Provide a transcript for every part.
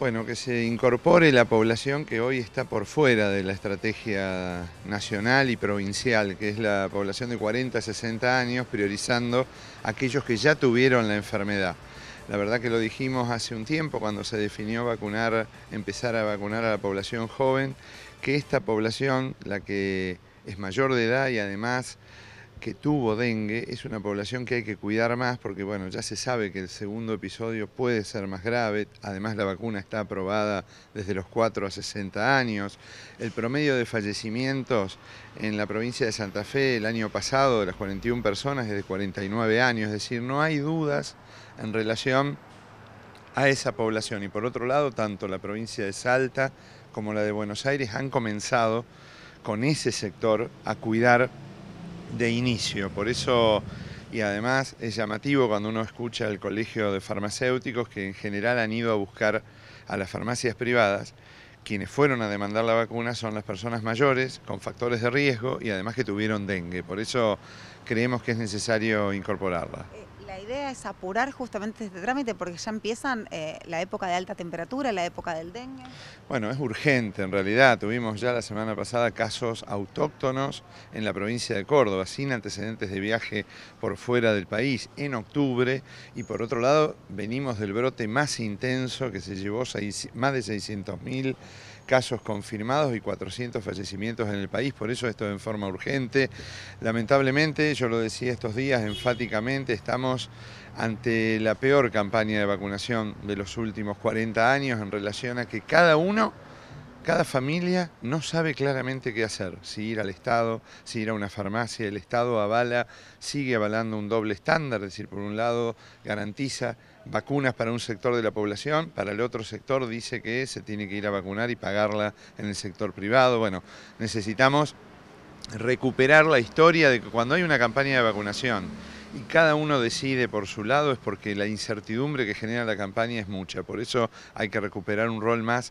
Bueno, que se incorpore la población que hoy está por fuera de la estrategia nacional y provincial, que es la población de 40 a 60 años, priorizando aquellos que ya tuvieron la enfermedad. La verdad que lo dijimos hace un tiempo cuando se definió vacunar, empezar a vacunar a la población joven, que esta población, la que es mayor de edad y además que tuvo dengue es una población que hay que cuidar más porque bueno, ya se sabe que el segundo episodio puede ser más grave, además la vacuna está aprobada desde los 4 a 60 años. El promedio de fallecimientos en la provincia de Santa Fe el año pasado de las 41 personas es de 49 años, es decir, no hay dudas en relación a esa población. Y por otro lado, tanto la provincia de Salta como la de Buenos Aires han comenzado con ese sector a cuidar de inicio. Por eso, y además es llamativo cuando uno escucha el colegio de farmacéuticos que en general han ido a buscar a las farmacias privadas. Quienes fueron a demandar la vacuna son las personas mayores con factores de riesgo y además que tuvieron dengue. Por eso creemos que es necesario incorporarla. ¿La idea es apurar justamente este trámite porque ya empiezan eh, la época de alta temperatura, la época del dengue. Bueno, es urgente en realidad. Tuvimos ya la semana pasada casos autóctonos en la provincia de Córdoba, sin antecedentes de viaje por fuera del país, en octubre. Y por otro lado, venimos del brote más intenso que se llevó más de 600.000 casos confirmados y 400 fallecimientos en el país, por eso esto en forma urgente. Lamentablemente, yo lo decía estos días enfáticamente, estamos ante la peor campaña de vacunación de los últimos 40 años en relación a que cada uno cada familia no sabe claramente qué hacer, si ir al Estado, si ir a una farmacia. El Estado avala, sigue avalando un doble estándar, es decir, por un lado garantiza vacunas para un sector de la población, para el otro sector dice que se tiene que ir a vacunar y pagarla en el sector privado. Bueno, necesitamos recuperar la historia de que cuando hay una campaña de vacunación y cada uno decide por su lado es porque la incertidumbre que genera la campaña es mucha. Por eso hay que recuperar un rol más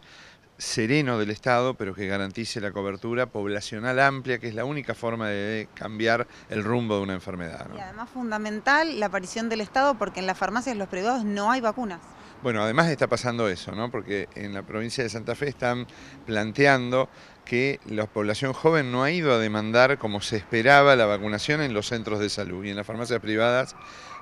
sereno del Estado, pero que garantice la cobertura poblacional amplia, que es la única forma de cambiar el rumbo de una enfermedad. Y además fundamental la aparición del Estado, porque en las farmacias los privados no hay vacunas. Bueno, además está pasando eso, ¿no? Porque en la provincia de Santa Fe están planteando que la población joven no ha ido a demandar como se esperaba la vacunación en los centros de salud y en las farmacias privadas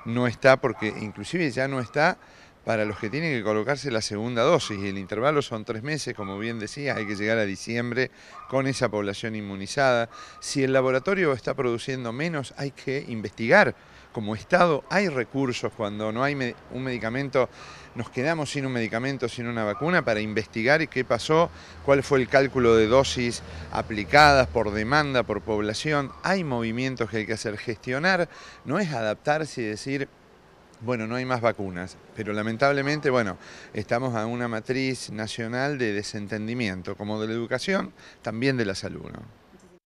no está porque inclusive ya no está para los que tienen que colocarse la segunda dosis. y El intervalo son tres meses, como bien decía, hay que llegar a diciembre con esa población inmunizada. Si el laboratorio está produciendo menos, hay que investigar. Como Estado hay recursos cuando no hay un medicamento, nos quedamos sin un medicamento, sin una vacuna, para investigar qué pasó, cuál fue el cálculo de dosis aplicadas por demanda, por población. Hay movimientos que hay que hacer, gestionar, no es adaptarse y decir, bueno, no hay más vacunas, pero lamentablemente, bueno, estamos a una matriz nacional de desentendimiento, como de la educación, también de la salud.